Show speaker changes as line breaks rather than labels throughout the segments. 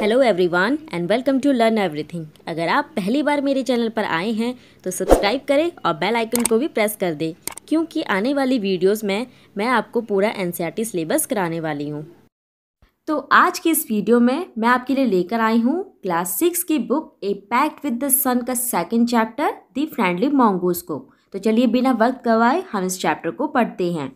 hello everyone and welcome to learn everything अगर आप पहली बार मेरे चैनल पर आए हैं तो सब्सक्राइब करें और बेल आइकन को भी प्रेस कर दें क्योंकि आने वाली वीडियोस में मैं आपको पूरा एन सिलेबस e कराने वाली हूँ तो आज की इस वीडियो में मैं आपके लिए लेकर आई हूँ क्लास सिक्स की book a pact with the sun का second chapter the friendly mongoose को तो चलिए बिना वक्त गवाए हम इस चैप्टर को पढ़ते हैं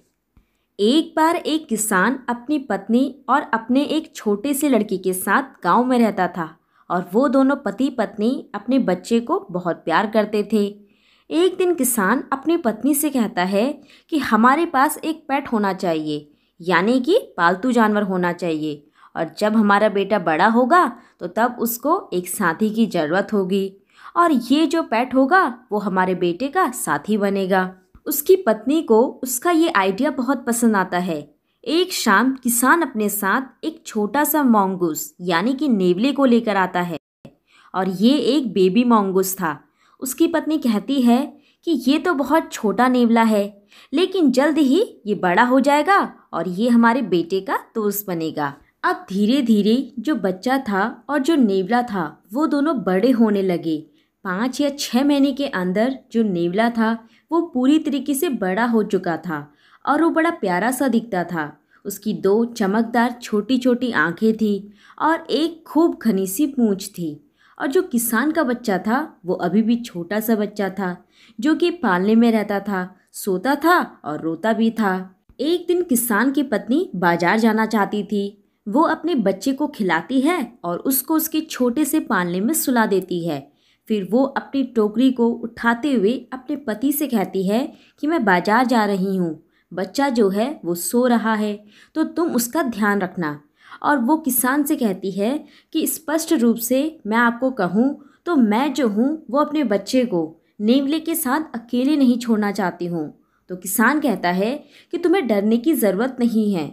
एक बार एक किसान अपनी पत्नी और अपने एक छोटे से लड़के के साथ गांव में रहता था और वो दोनों पति पत्नी अपने बच्चे को बहुत प्यार करते थे एक दिन किसान अपनी पत्नी से कहता है कि हमारे पास एक पेट होना चाहिए यानी कि पालतू जानवर होना चाहिए और जब हमारा बेटा बड़ा होगा तो तब उसको एक साथी की ज़रूरत होगी और ये जो पेट होगा वो हमारे बेटे का साथी बनेगा उसकी पत्नी को उसका ये आइडिया बहुत पसंद आता है एक शाम किसान अपने साथ एक छोटा सा मोंगूस यानी कि नेवले को लेकर आता है और ये एक बेबी मोंगूस था उसकी पत्नी कहती है कि ये तो बहुत छोटा नेवला है लेकिन जल्द ही ये बड़ा हो जाएगा और ये हमारे बेटे का दोस्त बनेगा अब धीरे धीरे जो बच्चा था और जो नेवला था वो दोनों बड़े होने लगे पाँच या छः महीने के अंदर जो नेवला था वो पूरी तरीके से बड़ा हो चुका था और वो बड़ा प्यारा सा दिखता था उसकी दो चमकदार छोटी छोटी आंखें थीं और एक खूब घनी सी पूँछ थी और जो किसान का बच्चा था वो अभी भी छोटा सा बच्चा था जो कि पालने में रहता था सोता था और रोता भी था एक दिन किसान की पत्नी बाजार जाना चाहती थी वो अपने बच्चे को खिलाती है और उसको उसके छोटे से पालने में सुला देती है फिर वो अपनी टोकरी को उठाते हुए अपने पति से कहती है कि मैं बाजार जा रही हूँ बच्चा जो है वो सो रहा है तो तुम उसका ध्यान रखना और वो किसान से कहती है कि स्पष्ट रूप से मैं आपको कहूँ तो मैं जो हूँ वो अपने बच्चे को नेवले के साथ अकेले नहीं छोड़ना चाहती हूँ तो किसान कहता है कि तुम्हें डरने की ज़रूरत नहीं है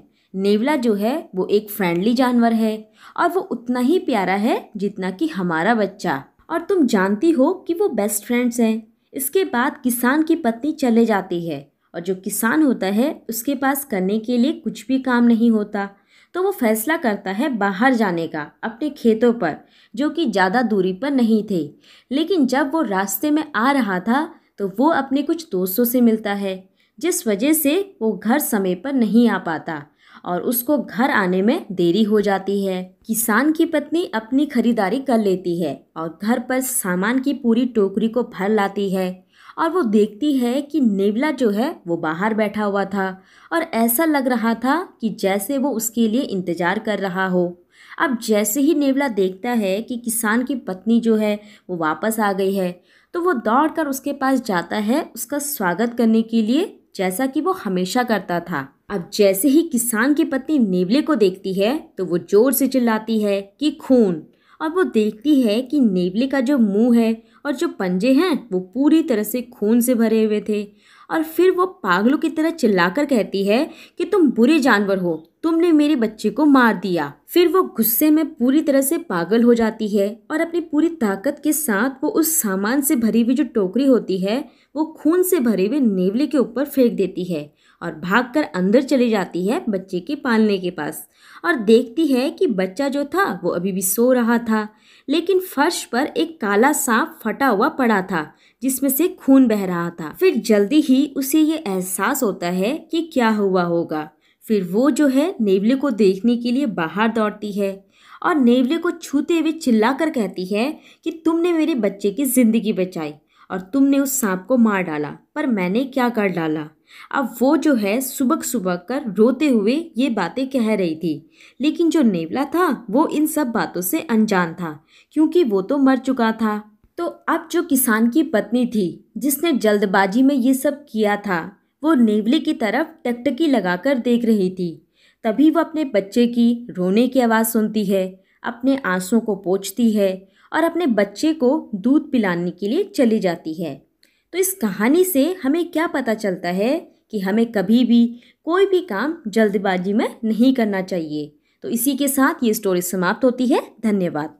नेवला जो है वो एक फ्रेंडली जानवर है और वो उतना ही प्यारा है जितना कि हमारा बच्चा और तुम जानती हो कि वो बेस्ट फ्रेंड्स हैं इसके बाद किसान की पत्नी चले जाती है और जो किसान होता है उसके पास करने के लिए कुछ भी काम नहीं होता तो वो फैसला करता है बाहर जाने का अपने खेतों पर जो कि ज़्यादा दूरी पर नहीं थे लेकिन जब वो रास्ते में आ रहा था तो वो अपने कुछ दोस्तों से मिलता है जिस वजह से वो घर समय पर नहीं आ पाता और उसको घर आने में देरी हो जाती है किसान की पत्नी अपनी खरीदारी कर लेती है और घर पर सामान की पूरी टोकरी को भर लाती है और वो देखती है कि नेवला जो है वो बाहर बैठा हुआ था और ऐसा लग रहा था कि जैसे वो उसके लिए इंतज़ार कर रहा हो अब जैसे ही नेवला देखता है कि किसान की पत्नी जो है वो वापस आ गई है तो वो दौड़कर उसके पास जाता है उसका स्वागत करने के लिए जैसा कि वो हमेशा करता था अब जैसे ही किसान की पत्नी नेवले को देखती है तो वो जोर से चिल्लाती है कि खून और वो देखती है कि नेवले का जो मुंह है और जो पंजे हैं वो पूरी तरह से खून से भरे हुए थे और फिर वो पागलों की तरह चिल्लाकर कहती है कि तुम बुरे जानवर हो तुमने मेरे बच्चे को मार दिया फिर वो गुस्से में पूरी तरह से पागल हो जाती है और अपनी पूरी ताकत के साथ वो उस सामान से भरी हुई जो टोकरी होती है वो खून से भरे हुए नेवले के ऊपर फेंक देती है और भागकर अंदर चली जाती है बच्चे के पालने के पास और देखती है कि बच्चा जो था वो अभी भी सो रहा था लेकिन फर्श पर एक काला सांप फटा हुआ पड़ा था जिसमें से खून बह रहा था फिर जल्दी ही उसे ये एहसास होता है कि क्या हुआ होगा फिर वो जो है नेवले को देखने के लिए बाहर दौड़ती है और नेवले को छूते हुए चिल्लाकर कहती है कि तुमने मेरे बच्चे की ज़िंदगी बचाई और तुमने उस सांप को मार डाला पर मैंने क्या कर डाला अब वो जो है सुबह सुबह कर रोते हुए ये बातें कह रही थी लेकिन जो नेवला था वो इन सब बातों से अनजान था क्योंकि वो तो मर चुका था तो अब जो किसान की पत्नी थी जिसने जल्दबाजी में ये सब किया था वो नेवले की तरफ टकटकी लगाकर देख रही थी तभी वह अपने बच्चे की रोने की आवाज़ सुनती है अपने आंसुओं को पोछती है और अपने बच्चे को दूध पिलाने के लिए चली जाती है तो इस कहानी से हमें क्या पता चलता है कि हमें कभी भी कोई भी काम जल्दबाजी में नहीं करना चाहिए तो इसी के साथ ये स्टोरी समाप्त होती है धन्यवाद